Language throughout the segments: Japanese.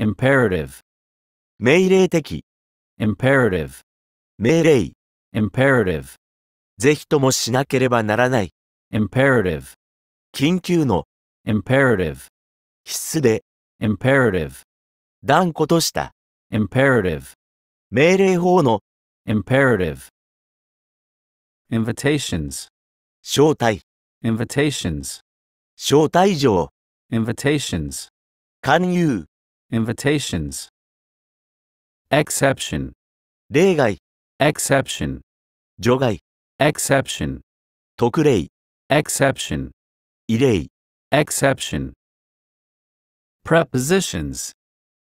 imperative 命令的 imperative 命令 imperative ぜひともしなければならない imperative 緊急の imperative 必須で imperative 断固とした imperative 命令法の imperative invitations 招待 invitations 招待状 invitations 勧誘 invitations exception 例外 exception 除外 exception 特例 exception 異例 exception prepositions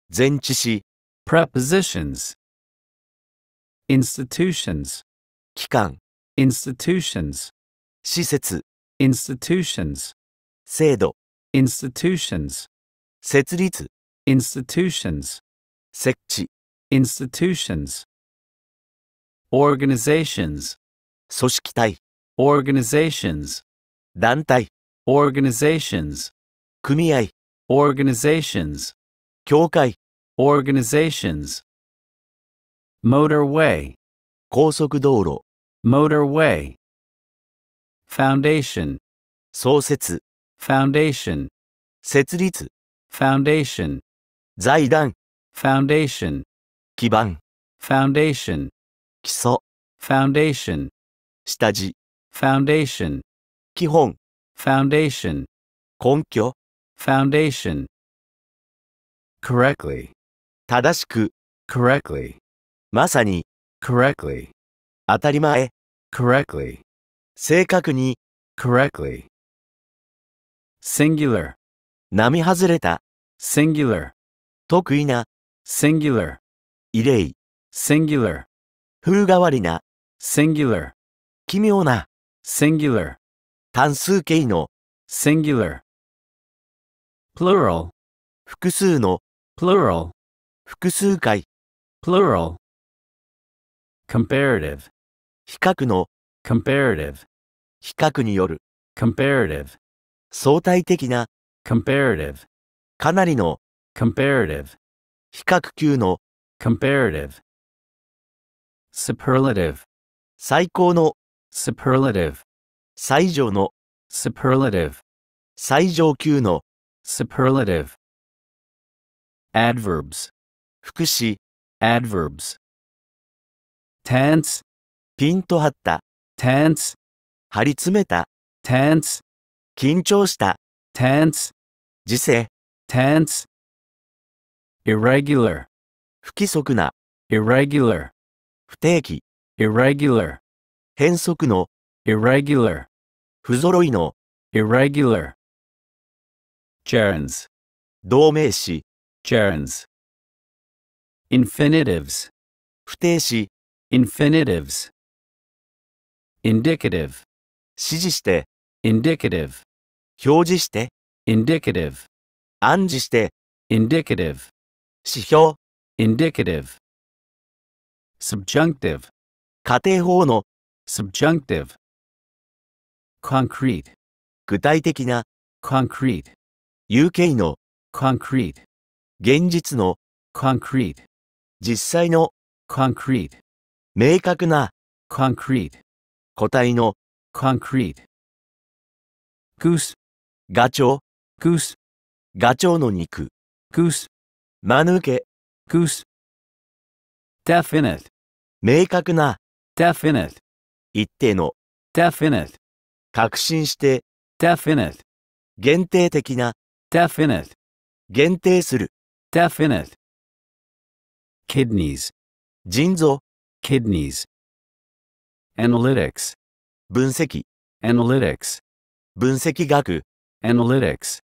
前置詞 prepositions institutions 機関 institutions 施設 institutions 制度 institutions 設立 institutions, 設置 institutions, organizations, 組織体 organizations, 団体 organizations, 組合 organizations, 協会 organizations, motorway, 高速道路 motorway, foundation, 創設 foundation, 設立 foundation, 財団 foundation 基盤 foundation 基礎 foundation 下地 foundation 基本 foundation 根拠 foundation correctly 正しく correctly まさに correctly 当たり前 correctly 正確に correctly singular 並外れた singular 得意な singular 異例 singular 風変わりな singular 奇妙な singular 単数形の singular plural 複数の plural 複数回 plural comparative 比較の comparative 比較による comparative 相対的な comparative かなりの comparative 比較級の comparative superlative 最高の superlative 最上の superlative 最上級の superlative adverbs 副詞 adverbs tense ピンと張った tense 張り詰めた tense 緊張した tense 時世 tense irregular 不規則な irregular 不定期 irregular 変則の irregular 不揃いの irregular gerunds 同名詞 gerunds infinitives 不定詞 infinitives indicative 指示して indicative 表示して indicative 暗示して indicative 指標 indicative subjunctive 仮定法の subjunctive concrete 具体的な concrete UK の concrete 現実の concrete 実際の concrete 明確な concrete 個体の concrete goose ガチョウ goose ガチョウの肉 goose manuke, goose. definite, 明確な、definite, 一定の、definite, 確信して、definite, 限定的な、definite, 限定する、definite. Kidneys, 腎臓、kidneys. Analytics, 分析、analytics, 分析学、analytics.